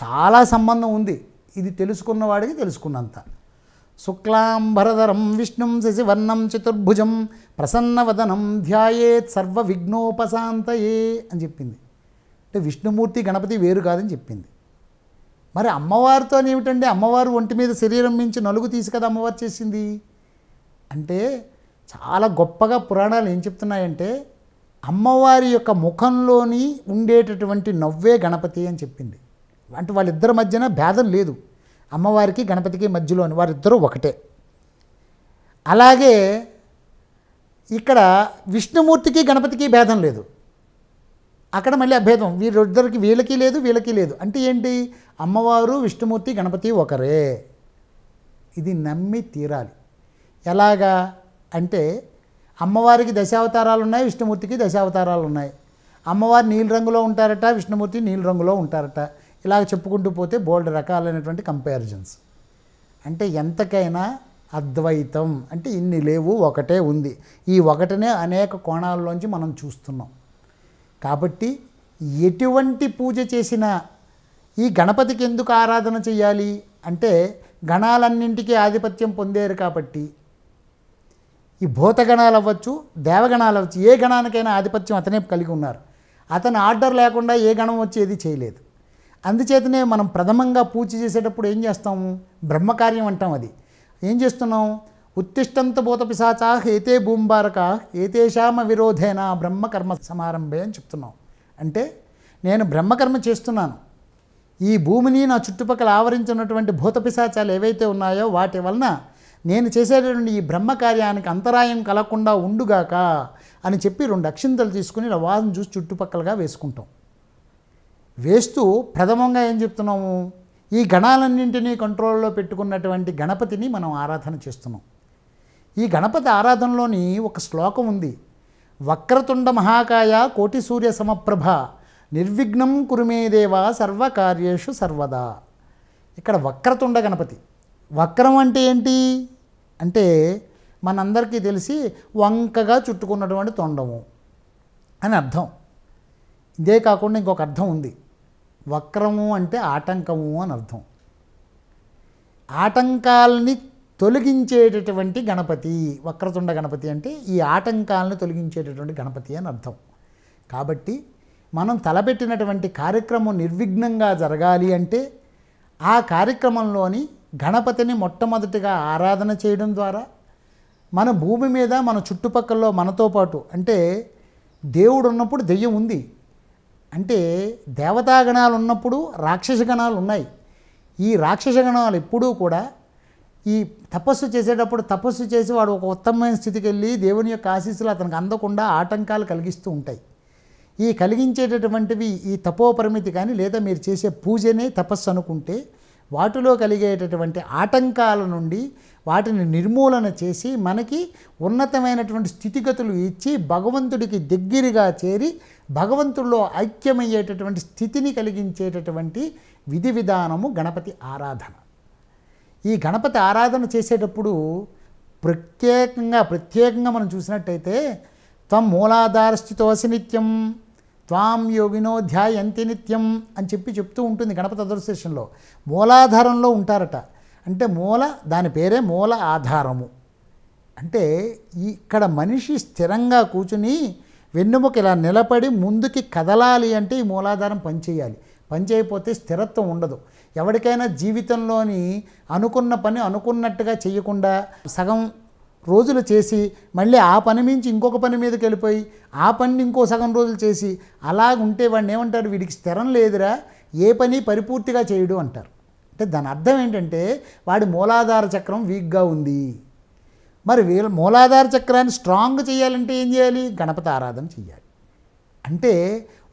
చాలా సంబంధం ఉంది ఇది తెలుసుకున్న వాడికి తెలుసుకున్నంత శుక్లాంబరధరం విష్ణుం శశివర్ణం చతుర్భుజం ప్రసన్నవదనం ధ్యాయేత్ సర్వ విఘ్నోపశాంతయే అని చెప్పింది అంటే విష్ణుమూర్తి గణపతి వేరు కాదని చెప్పింది మరి అమ్మవారితో ఏమిటండి అమ్మవారు ఒంటి మీద శరీరం మించి నలుగు తీసుకదా అమ్మవారు చేసింది అంటే చాలా గొప్పగా పురాణాలు ఏం చెప్తున్నాయంటే అమ్మవారి యొక్క ముఖంలోని ఉండేటటువంటి నవ్వే గణపతి అని చెప్పింది అంటే వాళ్ళిద్దరి మధ్యన భేదం లేదు అమ్మవారికి గణపతికి మధ్యలోని వారిద్దరూ ఒకటే అలాగే ఇక్కడ విష్ణుమూర్తికి గణపతికి భేదం లేదు అక్కడ మళ్ళీ అభేదం వీరిద్దరికి వీళ్ళకి లేదు వీళ్ళకి లేదు అంటే ఏంటి అమ్మవారు విష్ణుమూర్తి గణపతి ఒకరే ఇది నమ్మి తీరాలి ఎలాగా అంటే అమ్మవారికి దశావతారాలు ఉన్నాయి విష్ణుమూర్తికి దశావతారాలు ఉన్నాయి అమ్మవారు నీలి రంగులో ఉంటారట విష్ణుమూర్తి నీలి రంగులో ఉంటారట ఇలాగ చెప్పుకుంటూ పోతే బోల్డ్ రకాలైనటువంటి కంపారిజన్స్ అంటే ఎంతకైనా అద్వైతం అంటే ఇన్ని లేవు ఒకటే ఉంది ఈ ఒకటనే అనేక కోణాల్లోంచి మనం చూస్తున్నాం కాబట్టి ఎటువంటి పూజ చేసినా ఈ గణపతికి ఎందుకు ఆరాధన చేయాలి అంటే గణాలన్నింటికీ ఆధిపత్యం పొందారు కాబట్టి ఈ భూతగణాలు అవ్వచ్చు దేవగణాలు అవ్వచ్చు ఏ గణానికైనా ఆధిపత్యం అతనే కలిగి ఉన్నారు అతని ఆర్డర్ లేకుండా ఏ గణం వచ్చి ఏది చేయలేదు అందుచేతనే మనం ప్రథమంగా పూజ చేసేటప్పుడు ఏం చేస్తాము బ్రహ్మకార్యం అంటాం అది ఏం చేస్తున్నాం ఉత్తిష్టంత భూత పిశాచా ఏతే భూంబారక ఏతేషామ విరోధేన బ్రహ్మకర్మ సమారంభే అని చెప్తున్నాం అంటే నేను బ్రహ్మకర్మ చేస్తున్నాను ఈ భూమిని నా చుట్టుపక్కల ఆవరించినటువంటి భూత పిశాచాలు ఏవైతే ఉన్నాయో వాటి వలన నేను చేసేటటువంటి ఈ బ్రహ్మకార్యానికి అంతరాయం కలగకుండా ఉండుగాక అని చెప్పి రెండు అక్షింతలు తీసుకుని వాసన చూసి చుట్టుపక్కలగా వేసుకుంటాం వేస్తూ ప్రథమంగా ఏం చెప్తున్నాము ఈ గణాలన్నింటినీ కంట్రోల్లో పెట్టుకున్నటువంటి గణపతిని మనం ఆరాధన చేస్తున్నాం ఈ గణపతి ఆరాధనలోని ఒక శ్లోకం ఉంది వక్రతుండ మహాకాయ కోటి సూర్య సమప్రభ నిర్విఘ్నం కురుమేదేవా సర్వకార్యేషు సర్వదా ఇక్కడ వక్రతుండ గణపతి వక్రం అంటే ఏంటి అంటే మనందరికీ తెలిసి వంకగా చుట్టుకున్నటువంటి తొండము అని అర్థం ఇదే కాకుండా ఇంకొక అర్థం ఉంది వక్రము అంటే ఆటంకము అని అర్థం ఆటంకాలని తొలగించేటటువంటి గణపతి వక్రతుండ గణపతి అంటే ఈ ఆటంకాలను తొలగించేటటువంటి గణపతి అని అర్థం కాబట్టి మనం తలపెట్టినటువంటి కార్యక్రమం నిర్విఘ్నంగా జరగాలి అంటే ఆ కార్యక్రమంలోని గణపతిని మొట్టమొదటిగా ఆరాధన చేయడం ద్వారా మన భూమి మీద మన చుట్టుపక్కల మనతో పాటు అంటే దేవుడు ఉన్నప్పుడు దెయ్యం ఉంది అంటే దేవతాగణాలు ఉన్నప్పుడు రాక్షస గణాలు ఉన్నాయి ఈ రాక్షసగణాలు ఎప్పుడూ కూడా ఈ తపస్సు చేసేటప్పుడు తపస్సు చేసి వాడు ఒక ఉత్తమమైన స్థితికి వెళ్ళి దేవుని యొక్క ఆశీస్సులు అతనికి అందకుండా ఆటంకాలు కలిగిస్తూ ఉంటాయి ఈ కలిగించేటటువంటివి ఈ తపోపరిమితి కానీ లేదా మీరు చేసే పూజనే తపస్సు అనుకుంటే వాటిలో కలిగేటటువంటి ఆటంకాల నుండి వాటిని నిర్మూలన చేసి మనకి ఉన్నతమైనటువంటి స్థితిగతులు ఇచ్చి భగవంతుడికి దగ్గరగా చేరి భగవంతుల్లో ఐక్యమయ్యేటటువంటి స్థితిని కలిగించేటటువంటి విధి విధానము గణపతి ఆరాధన ఈ గణపతి ఆరాధన చేసేటప్పుడు ప్రత్యేకంగా ప్రత్యేకంగా మనం చూసినట్టయితే త్వం మూలాధారస్థితోసి నిత్యం త్వాం యోగినో ధ్యాయంతి నిత్యం అని చెప్పి చెప్తూ ఉంటుంది గణపతి అదృశ్యంలో మూలాధారంలో ఉంటారట అంటే మూల దాని పేరే మూల ఆధారము అంటే ఇక్కడ మనిషి స్థిరంగా కూర్చుని వెన్నెముక ఇలా నిలబడి ముందుకి కదలాలి అంటే ఈ మూలాధారం పనిచేయాలి పనిచేయకపోతే స్థిరత్వం ఉండదు ఎవరికైనా జీవితంలోని అనుకున్న పని అనుకున్నట్టుగా చేయకుండా సగం రోజులు చేసి మళ్ళీ ఆ పని మించి ఇంకొక పని మీదకి వెళ్ళిపోయి ఆ పని ఇంకో సగం రోజులు చేసి అలా ఉంటే వాడిని ఏమంటారు వీడికి స్థిరం లేదురా ఏ పని పరిపూర్తిగా చేయడు అంటారు అంటే దాని అర్థం ఏంటంటే వాడి మూలాధార చక్రం వీక్గా ఉంది మరి వీళ్ళ మూలాధార చక్రాన్ని స్ట్రాంగ్ చేయాలంటే ఏం చేయాలి గణపతి ఆరాధన చేయాలి అంటే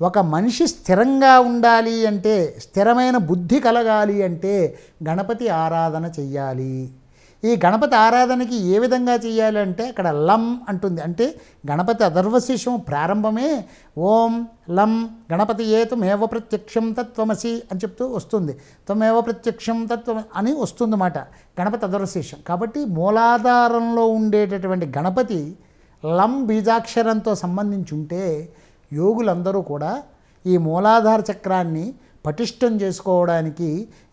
ఒక మనిషి స్థిరంగా ఉండాలి అంటే స్థిరమైన బుద్ధి కలగాలి అంటే గణపతి ఆరాధన చెయ్యాలి ఈ గణపతి ఆరాధనకి ఏ విధంగా చేయాలంటే అక్కడ లం అంటుంది అంటే గణపతి అధర్వశేషం ప్రారంభమే ఓం లం గణపతి ఏ తుమేవ ప్రత్యక్షం తత్వమసి అని చెప్తూ వస్తుంది త్వమేవ ప్రత్యక్షం తత్వం అని వస్తుందన్నమాట గణపతి అధర్వశేషం కాబట్టి మూలాధారంలో ఉండేటటువంటి గణపతి లం బీజాక్షరంతో సంబంధించి ఉంటే యోగులందరూ కూడా ఈ మూలాధార చక్రాన్ని పటిష్టం చేసుకోవడానికి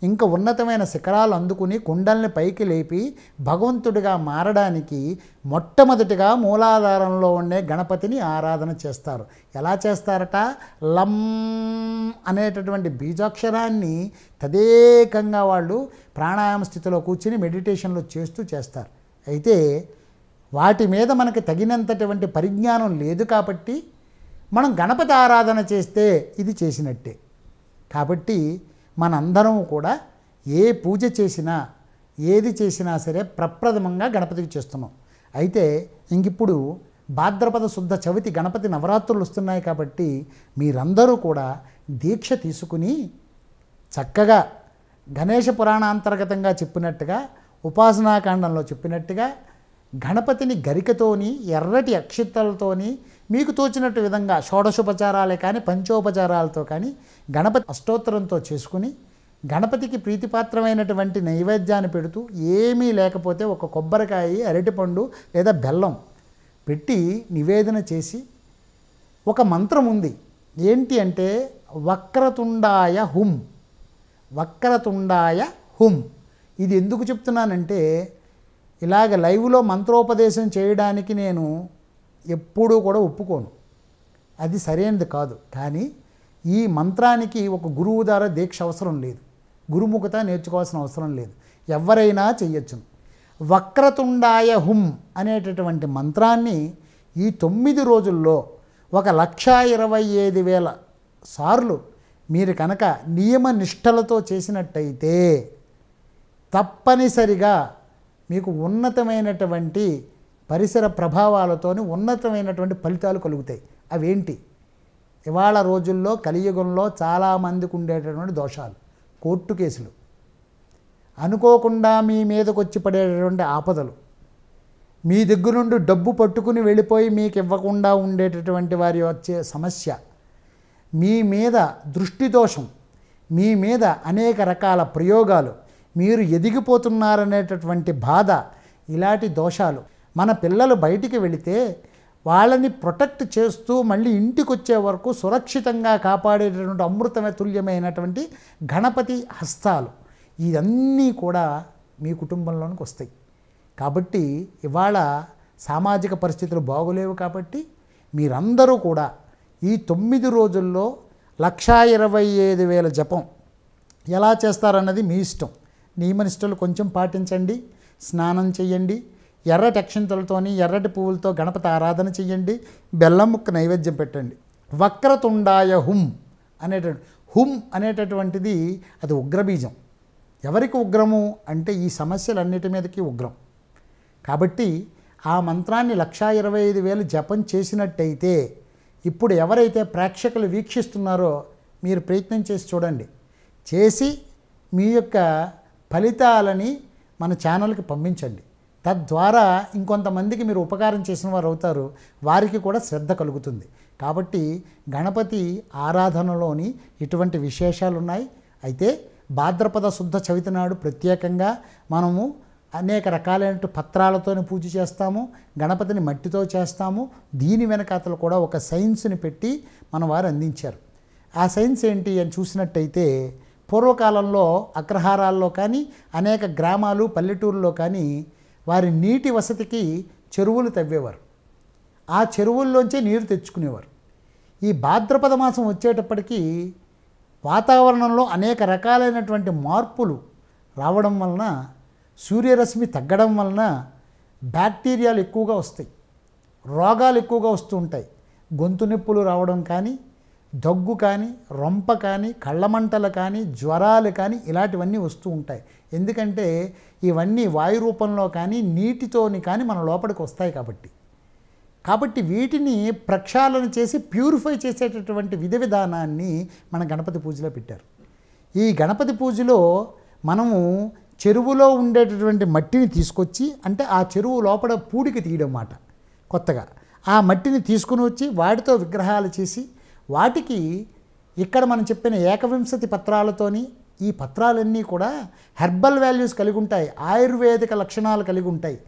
ఇంకా ఉన్నతమైన శిఖరాలు అందుకుని కుండల్ని పైకి లేపి భగవంతుడిగా మారడానికి మొట్టమొదటిగా మూలాధారంలో ఉండే గణపతిని ఆరాధన చేస్తారు ఎలా చేస్తారట లం అనేటటువంటి బీజాక్షరాన్ని తదేకంగా వాళ్ళు ప్రాణాయామ స్థితిలో కూర్చుని మెడిటేషన్లో చేస్తూ చేస్తారు అయితే వాటి మీద మనకి తగినంతటువంటి పరిజ్ఞానం లేదు కాబట్టి మనం గణపతి ఆరాధన చేస్తే ఇది చేసినట్టే కాబట్టి మనందరం కూడా ఏ పూజ చేసినా ఏది చేసినా సరే ప్రప్రథమంగా గణపతికి చేస్తున్నాం అయితే ఇప్పుడు భాద్రపద శుద్ధ చవితి గణపతి నవరాత్రులు వస్తున్నాయి కాబట్టి మీరందరూ కూడా దీక్ష తీసుకుని చక్కగా గణేష పురాణాంతర్గతంగా చెప్పినట్టుగా ఉపాసనాకాండంలో చెప్పినట్టుగా గణపతిని గరికతోని ఎర్రటి అక్షిత్తలతోని మీకు తోచినట్టు విధంగా షోడశోపచారాలే కానీ పంచోపచారాలతో కానీ గణపతి అష్టోత్తరంతో చేసుకుని గణపతికి ప్రీతిపాత్రమైనటువంటి నైవేద్యాన్ని పెడుతూ ఏమీ లేకపోతే ఒక కొబ్బరికాయ అరటిపండు లేదా బెల్లం పెట్టి నివేదన చేసి ఒక మంత్రం ఉంది ఏంటి అంటే వక్రతుండాయ హుం వక్రతుండాయ హుం ఇది ఎందుకు చెప్తున్నానంటే ఇలాగ లైవ్లో మంత్రోపదేశం చేయడానికి నేను ఎప్పుడూ కూడా ఒప్పుకోను అది సరైనది కాదు కానీ ఈ మంత్రానికి ఒక గురువు ద్వారా దీక్ష అవసరం లేదు గురుముఖత నేర్చుకోవాల్సిన అవసరం లేదు ఎవరైనా చెయ్యొచ్చును వక్రతుండాయ హుం అనేటటువంటి మంత్రాన్ని ఈ తొమ్మిది రోజుల్లో ఒక లక్ష ఇరవై ఐదు వేల సార్లు మీరు కనుక నియమ నిష్టలతో చేసినట్టయితే తప్పనిసరిగా మీకు ఉన్నతమైనటువంటి పరిసర ప్రభావాలతోని ఉన్నతమైనటువంటి ఫలితాలు కలుగుతాయి అవేంటి ఇవాళ రోజుల్లో కలియుగంలో చాలామందికి ఉండేటటువంటి దోషాలు కోర్టు కేసులు అనుకోకుండా మీ మీదకు వచ్చి పడేటటువంటి ఆపదలు మీ దగ్గర నుండి డబ్బు పట్టుకుని వెళ్ళిపోయి మీకు ఇవ్వకుండా ఉండేటటువంటి వారి వచ్చే సమస్య మీ మీద దృష్టి దోషం మీ మీద అనేక రకాల ప్రయోగాలు మీరు ఎదిగిపోతున్నారనేటటువంటి బాధ ఇలాంటి దోషాలు మన పిల్లలు బయటికి వెళితే వాళ్ళని ప్రొటెక్ట్ చేస్తూ మళ్ళీ ఇంటికి వచ్చే వరకు సురక్షితంగా కాపాడేటటువంటి అమృతమే తుల్యమైనటువంటి గణపతి హస్తాలు ఇవన్నీ కూడా మీ కుటుంబంలోనికి వస్తాయి కాబట్టి ఇవాళ సామాజిక పరిస్థితులు బాగులేవు కాబట్టి మీరందరూ కూడా ఈ తొమ్మిది రోజుల్లో లక్షా ఇరవై ఐదు వేల జపం ఎలా చేస్తారన్నది మీ ఇష్టం నియమనిష్టలు కొంచెం పాటించండి స్నానం చేయండి ఎర్రటి అక్షింతలతోని ఎర్రటి పువ్వులతో గణపతి ఆరాధన చేయండి బెల్లం ముక్క నైవేద్యం పెట్టండి వక్రతుండాయ హుం అనేటటువంటి హుం అనేటటువంటిది అది ఉగ్రబీజం ఎవరికి ఉగ్రము అంటే ఈ సమస్యలన్నిటి మీదకి ఉగ్రం కాబట్టి ఆ మంత్రాన్ని లక్షా ఇరవై ఐదు వేలు జపం చేసినట్టయితే ఇప్పుడు ఎవరైతే ప్రేక్షకులు వీక్షిస్తున్నారో మీరు ప్రయత్నం చేసి చూడండి చేసి మీ యొక్క ఫలితాలని మన ఛానల్కి పంపించండి తద్వారా ఇంకొంతమందికి మీరు ఉపకారం చేసిన వారు అవుతారు వారికి కూడా శ్రద్ధ కలుగుతుంది కాబట్టి గణపతి ఆరాధనలోని ఇటువంటి విశేషాలు ఉన్నాయి అయితే భాద్రపద శుద్ధ చవితి నాడు ప్రత్యేకంగా మనము అనేక రకాలైన పత్రాలతోని పూజ చేస్తాము గణపతిని మట్టితో చేస్తాము దీని అతను కూడా ఒక సైన్స్ని పెట్టి మన వారు అందించారు ఆ సైన్స్ ఏంటి అని చూసినట్టయితే పూర్వకాలంలో అగ్రహారాల్లో కానీ అనేక గ్రామాలు పల్లెటూరులో కానీ వారి నీటి వసతికి చెరువులు తవ్వేవారు ఆ చెరువుల్లోంచే నీరు తెచ్చుకునేవారు ఈ భాద్రపద మాసం వచ్చేటప్పటికీ వాతావరణంలో అనేక రకాలైనటువంటి మార్పులు రావడం వలన సూర్యరశ్మి తగ్గడం వలన బ్యాక్టీరియాలు ఎక్కువగా వస్తాయి రోగాలు ఎక్కువగా వస్తూ ఉంటాయి గొంతు నొప్పులు రావడం కానీ దగ్గు కానీ రొంప కానీ కళ్ళమంటలు కానీ జ్వరాలు కానీ ఇలాంటివన్నీ వస్తూ ఉంటాయి ఎందుకంటే ఇవన్నీ వాయు రూపంలో కానీ నీటితోని కానీ మన లోపలికి వస్తాయి కాబట్టి కాబట్టి వీటిని ప్రక్షాళన చేసి ప్యూరిఫై చేసేటటువంటి విధి విధానాన్ని మన గణపతి పూజలో పెట్టారు ఈ గణపతి పూజలో మనము చెరువులో ఉండేటటువంటి మట్టిని తీసుకొచ్చి అంటే ఆ చెరువు లోపల పూడికి తీయడం మాట కొత్తగా ఆ మట్టిని తీసుకుని వచ్చి వాటితో విగ్రహాలు చేసి వాటికి ఇక్కడ మనం చెప్పిన ఏకవింశతి పత్రాలతోని ఈ పత్రాలన్నీ కూడా హెర్బల్ వాల్యూస్ కలిగి ఉంటాయి ఆయుర్వేదిక లక్షణాలు కలిగి ఉంటాయి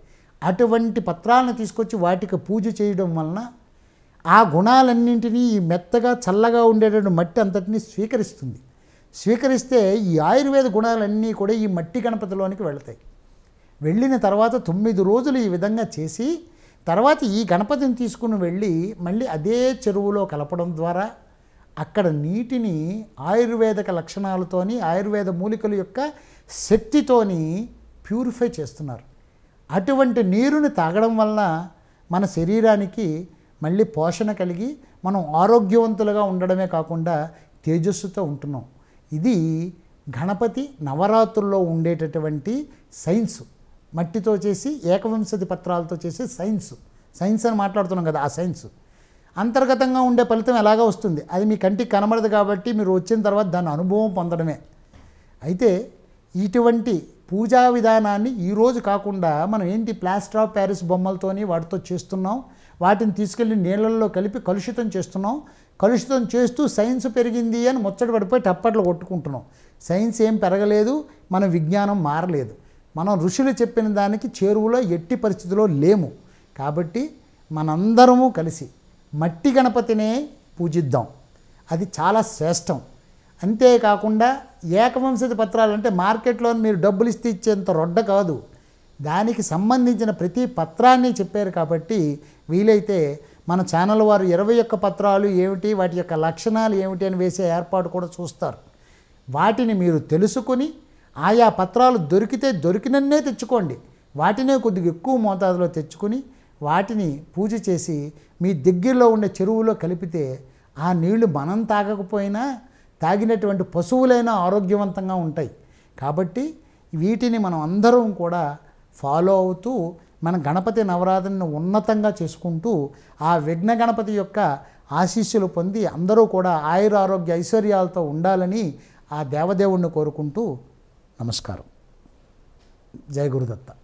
అటువంటి పత్రాలను తీసుకొచ్చి వాటికి పూజ చేయడం వలన ఆ గుణాలన్నింటినీ ఈ మెత్తగా చల్లగా ఉండేటువంటి మట్టి అంతటినీ స్వీకరిస్తుంది స్వీకరిస్తే ఈ ఆయుర్వేద గుణాలన్నీ కూడా ఈ మట్టి గణపతిలోనికి వెళతాయి వెళ్ళిన తర్వాత తొమ్మిది రోజులు ఈ విధంగా చేసి తర్వాత ఈ గణపతిని తీసుకుని వెళ్ళి మళ్ళీ అదే చెరువులో కలపడం ద్వారా అక్కడ నీటిని ఆయుర్వేదక లక్షణాలతోని ఆయుర్వేద మూలికల యొక్క శక్తితోని ప్యూరిఫై చేస్తున్నారు అటువంటి నీరుని తాగడం వలన మన శరీరానికి మళ్ళీ పోషణ కలిగి మనం ఆరోగ్యవంతులుగా ఉండడమే కాకుండా తేజస్సుతో ఉంటున్నాం ఇది గణపతి నవరాత్రుల్లో ఉండేటటువంటి సైన్స్ మట్టితో చేసి ఏకవింశతి పత్రాలతో చేసే సైన్స్ సైన్స్ అని మాట్లాడుతున్నాం కదా ఆ సైన్సు అంతర్గతంగా ఉండే ఫలితం ఎలాగ వస్తుంది అది మీ కంటికి కనబడదు కాబట్టి మీరు వచ్చిన తర్వాత దాని అనుభవం పొందడమే అయితే ఇటువంటి పూజా విధానాన్ని ఈరోజు కాకుండా మనం ఏంటి ప్లాస్టర్ ఆఫ్ ప్యారిస్ బొమ్మలతోని వాటితో చేస్తున్నాం వాటిని తీసుకెళ్లి నీళ్ళల్లో కలిపి కలుషితం చేస్తున్నాం కలుషితం చేస్తూ సైన్స్ పెరిగింది అని ముచ్చట పడిపోయి టప్పట్లు కొట్టుకుంటున్నాం సైన్స్ ఏం పెరగలేదు మన విజ్ఞానం మారలేదు మనం ఋషులు చెప్పిన దానికి చేరువులో ఎట్టి పరిస్థితిలో లేము కాబట్టి మనందరము కలిసి మట్టి గణపతినే పూజిద్దాం అది చాలా శ్రేష్టం అంతేకాకుండా ఏకవంశతి పత్రాలు అంటే మార్కెట్లో మీరు డబ్బులు ఇస్తే ఇచ్చేంత రొడ్డ కాదు దానికి సంబంధించిన ప్రతి పత్రాన్ని చెప్పారు కాబట్టి వీలైతే మన ఛానల్ వారు ఇరవై ఒక్క పత్రాలు ఏమిటి వాటి యొక్క లక్షణాలు ఏమిటి అని వేసే ఏర్పాటు కూడా చూస్తారు వాటిని మీరు తెలుసుకుని ఆయా పత్రాలు దొరికితే దొరికినన్నే తెచ్చుకోండి వాటినే కొద్దిగా ఎక్కువ మోతాదులో తెచ్చుకుని వాటిని పూజ చేసి మీ దగ్గరలో ఉన్న చెరువులో కలిపితే ఆ నీళ్లు మనం తాగకపోయినా తాగినటువంటి పశువులైనా ఆరోగ్యవంతంగా ఉంటాయి కాబట్టి వీటిని మనం అందరం కూడా ఫాలో అవుతూ మన గణపతి నవరాత్రిని ఉన్నతంగా చేసుకుంటూ ఆ విఘ్న గణపతి యొక్క ఆశీస్సులు పొంది అందరూ కూడా ఆయుర ఆరోగ్య ఐశ్వర్యాలతో ఉండాలని ఆ దేవదేవుణ్ణి కోరుకుంటూ నమస్కారం జయ గురుదత్త